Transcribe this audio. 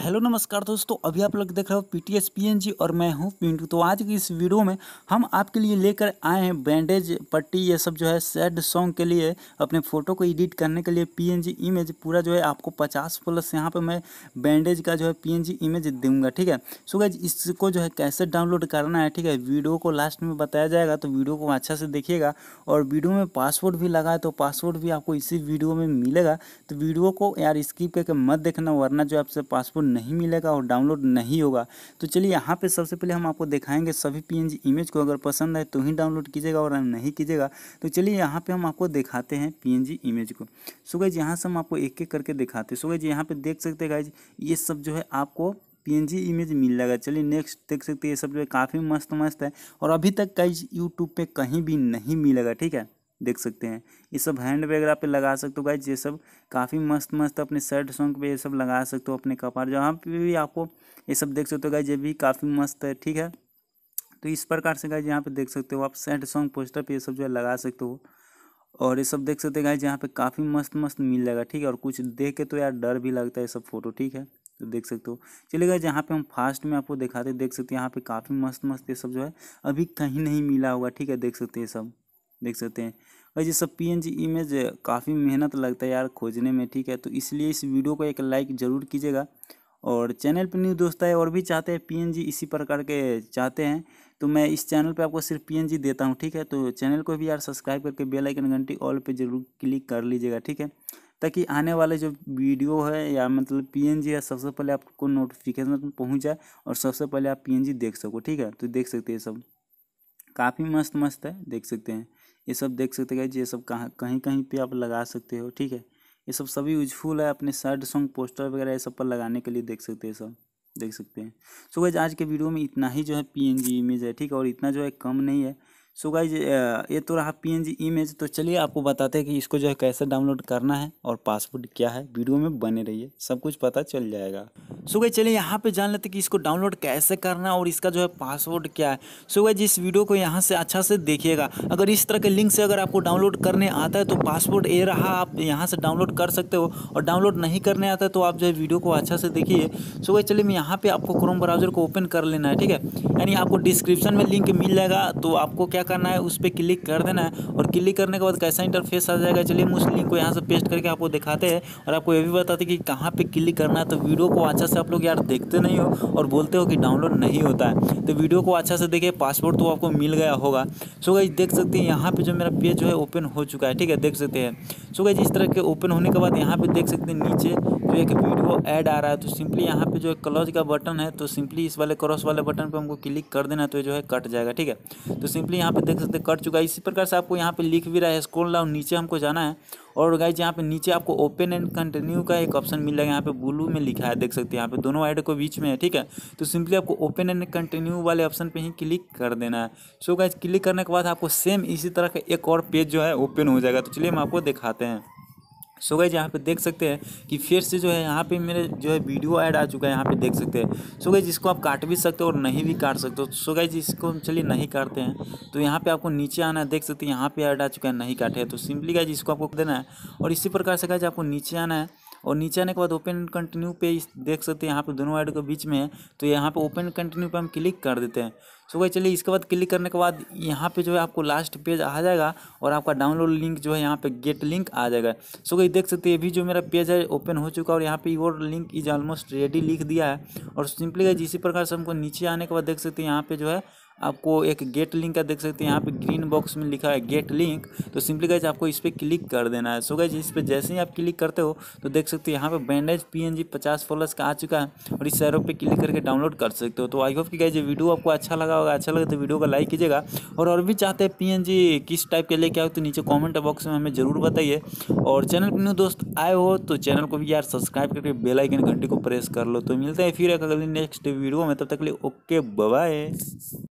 hello नमस्कार दोस्तों अभी आप लोग देख रहे हो P T S P N G और मैं हूं पिंटू तो आज की इस वीडियो में हम आपके लिए लेकर आए हैं बैंडेज पट्टी ये सब जो है सैड सॉन्ग के लिए अपने फ़ोटो को एडिट करने के लिए पी एन जी इमेज पूरा जो है आपको पचास प्लस यहां पे मैं बैंडेज का जो है पी एन जी इमेज दूंगा ठीक है सो गैज इसको जो है कैसे डाउनलोड करना है ठीक है वीडियो को लास्ट में बताया जाएगा तो वीडियो को अच्छा से देखिएगा और वीडियो में पासवर्ड भी लगा है तो पासवर्ड भी आपको इसी वीडियो में मिलेगा तो वीडियो को यार स्किप करके मत देखना वरना जो आपसे पासवर्ड नहीं मिलेगा और डाउनलोड नहीं होगा तो चलिए यहाँ पे सबसे पहले हम आपको दिखाएंगे सभी पीएनजी इमेज को अगर पसंद आए तो ही डाउनलोड कीजिएगा और नहीं कीजिएगा तो चलिए यहाँ पे हम आपको दिखाते हैं पीएनजी इमेज को सो यहाँ से हम आपको एक एक करके दिखाते हैं सो यहाँ पे देख सकते हैं गाइज ये सब जो है आपको पीएनजी इमेज मिल जाएगा चलिए नेक्स्ट देख सकते हैं ये सब जो है काफ़ी मस्त मस्त है और अभी तक गाइज यूट्यूब पर कहीं भी नहीं मिलेगा ठीक है देख सकते हैं ये सब हैंड वगैरह पे लगा सकते हो गाइज ये सब काफ़ी मस्त मस्त अपने शर्ट सॉन्ग पे ये सब लगा सकते हो अपने कपार जहाँ पे भी आपको ये सब देख सकते हो गाइज ये भी काफ़ी मस्त है ठीक है तो इस प्रकार से गाइज यहाँ पे देख सकते हो आप सेट सॉन्ग पोस्टर पे ये सब जो है लगा सकते हो और ये सब देख सकते हो गाइज यहाँ पे काफ़ी मस्त मस्त मिल जाएगा ठीक है और कुछ देख के तो यार डर भी लगता है ये सब फोटो ठीक है तो देख सकते हो गाइज यहाँ पे हम फास्ट में आपको दिखाते देख सकते हो यहाँ पे काफ़ी मस्त मस्त ये सब जो है अभी कहीं नहीं मिला होगा ठीक है देख सकते हैं ये सब देख सकते हैं और ये सब जी इमेज काफ़ी मेहनत लगता है यार खोजने में ठीक है तो इसलिए इस वीडियो को एक लाइक ज़रूर कीजिएगा और चैनल पर न्यू दोस्त है और भी चाहते हैं जी इसी प्रकार के चाहते हैं तो मैं इस चैनल पे आपको सिर्फ जी देता हूँ ठीक है तो चैनल को भी यार सब्सक्राइब करके बेल आइकन घंटी ऑल पे जरूर क्लिक कर लीजिएगा ठीक है ताकि आने वाले जो वीडियो है या मतलब जी है सबसे पहले आपको नोटिफिकेशन पहुँच जाए और सबसे पहले आप जी देख सको ठीक है तो देख सकते हैं सब काफ़ी मस्त मस्त है देख सकते हैं ये सब देख सकते हैं ये सब कहाँ कहीं कहीं पे आप लगा सकते हो ठीक है ये सब सभी यूजफुल है अपने साइड सॉन्ग पोस्टर वगैरह ये सब पर लगाने के लिए देख सकते हैं सब देख सकते हैं सो गाइज आज के वीडियो में इतना ही जो है जी इमेज है ठीक है और इतना जो है कम नहीं है सो गाइज ये तो रहा जी इमेज तो चलिए आपको बताते हैं कि इसको जो है कैसे डाउनलोड करना है और पासवर्ड क्या है वीडियो में बने रहिए सब कुछ पता चल जाएगा सो गई चलिए यहाँ पे जान लेते कि इसको डाउनलोड कैसे करना है और इसका जो है पासवर्ड क्या है सो गई जिस वीडियो को यहाँ से अच्छा से देखिएगा अगर इस तरह के लिंक से अगर आपको डाउनलोड करने आता है तो पासवर्ड ये रहा आप यहाँ से डाउनलोड कर सकते हो और डाउनलोड नहीं करने आता है तो आप जो है वीडियो को अच्छा से देखिए सो गई चलिए यहाँ पर आपको क्रोम ब्राउजर को ओपन कर लेना है ठीक है यानी आपको डिस्क्रिप्शन में लिंक मिल जाएगा तो आपको क्या करना है उस पर क्लिक कर देना है और क्लिक करने के बाद कैसा इंटरफेस आ जाएगा चलिए हम उस लिंक को यहाँ से पेस्ट करके आपको दिखाते हैं और आपको ये भी बताते हैं कि कहाँ पर क्लिक करना है तो वीडियो को अच्छा से आप लोग यार देखते नहीं हो और बोलते हो कि डाउनलोड नहीं होता है तो वीडियो को अच्छा से देखिए पासपोर्ट तो आपको मिल गया होगा सो गई देख सकते हैं यहाँ पर जो मेरा पेज जो है ओपन हो चुका है ठीक है देख सकते हैं सो गई इस तरह के ओपन होने के बाद यहाँ पर देख सकते हैं नीचे जो एक वीडियो ऐड आ रहा है तो सिंपली यहाँ पर जो है क्लॉज का बटन है तो सिंपली इस वाले क्रॉस वाले बटन पर हमको क्लिक कर देना तो जो है कट जाएगा ठीक है तो सिंपली यहाँ पर देख सकते हैं कट चुका है इसी प्रकार से आपको यहाँ पर लिख भी रहा है स्कोल लाउ नीचे हमको जाना है और गाइज यहाँ पे नीचे आपको ओपन एंड कंटिन्यू का एक ऑप्शन मिल जाएगा यहाँ पे ब्लू में लिखा है देख सकते हैं यहाँ पे दोनों आइडो को बीच में है ठीक है तो सिंपली आपको ओपन एंड कंटिन्यू वाले ऑप्शन पर ही क्लिक कर देना है सो गाइज क्लिक करने के बाद आपको सेम इसी तरह का एक और पेज जो है ओपन हो जाएगा तो चलिए हम आपको दिखाते हैं सो गई यहाँ पे देख सकते हैं कि फिर से जो है यहाँ पे मेरे जो है वीडियो ऐड आ चुका है यहाँ पे देख सकते हैं सो गई जिसको आप काट भी सकते हो और नहीं भी काट सकते हो सो गई इसको चलिए नहीं काटते हैं तो यहाँ पे आपको नीचे आना है देख सकते हैं यहाँ पे ऐड आ चुका है नहीं काटे तो सिंपली गाइज इसको आपको देना है और इसी प्रकार से गाइज आपको नीचे आना है और नीचे आने के बाद ओपन कंटिन्यू पे देख सकते हैं यहाँ पे दोनों ऐड के बीच में है तो यहाँ पे ओपन कंटिन्यू पे हम क्लिक कर देते हैं सो गई चलिए इसके बाद क्लिक करने के बाद यहाँ पे जो है आपको लास्ट पेज आ जाएगा और आपका डाउनलोड लिंक जो है यहाँ पे गेट लिंक आ जाएगा सो गई देख सकते हैं अभी जो मेरा पेज है ओपन हो चुका है और यहाँ पे your link is almost ready लिख दिया है और सिंपली गई इसी प्रकार से हमको नीचे आने के बाद देख सकते हैं यहाँ पे जो है आपको एक गेट लिंक का देख सकते हैं यहाँ पे ग्रीन बॉक्स में लिखा है गेट लिंक तो सिंपली गाइज आपको इस पर क्लिक कर देना है सो गैज इस पर जैसे ही आप क्लिक करते हो तो देख सकते हो यहाँ पे बैंडेज पी एन जी पचास प्लस का आ चुका है और इस सैर पे क्लिक करके डाउनलोड कर सकते हो तो आई होप कि गाइज ये वीडियो आपको अच्छा लगा होगा अच्छा लगे तो वीडियो को लाइक कीजिएगा और और भी चाहते हैं पी एन जी किस टाइप के लेके आओ तो नीचे कॉमेंट बॉक्स में हमें ज़रूर बताइए और चैनल पर न्यू दोस्त आए हो तो चैनल को भी यार सब्सक्राइब करके बेलाइकन घंटे को प्रेस कर लो तो मिलते हैं फिर अगले अगली नेक्स्ट वीडियो में तब तक के लिए ओके बाय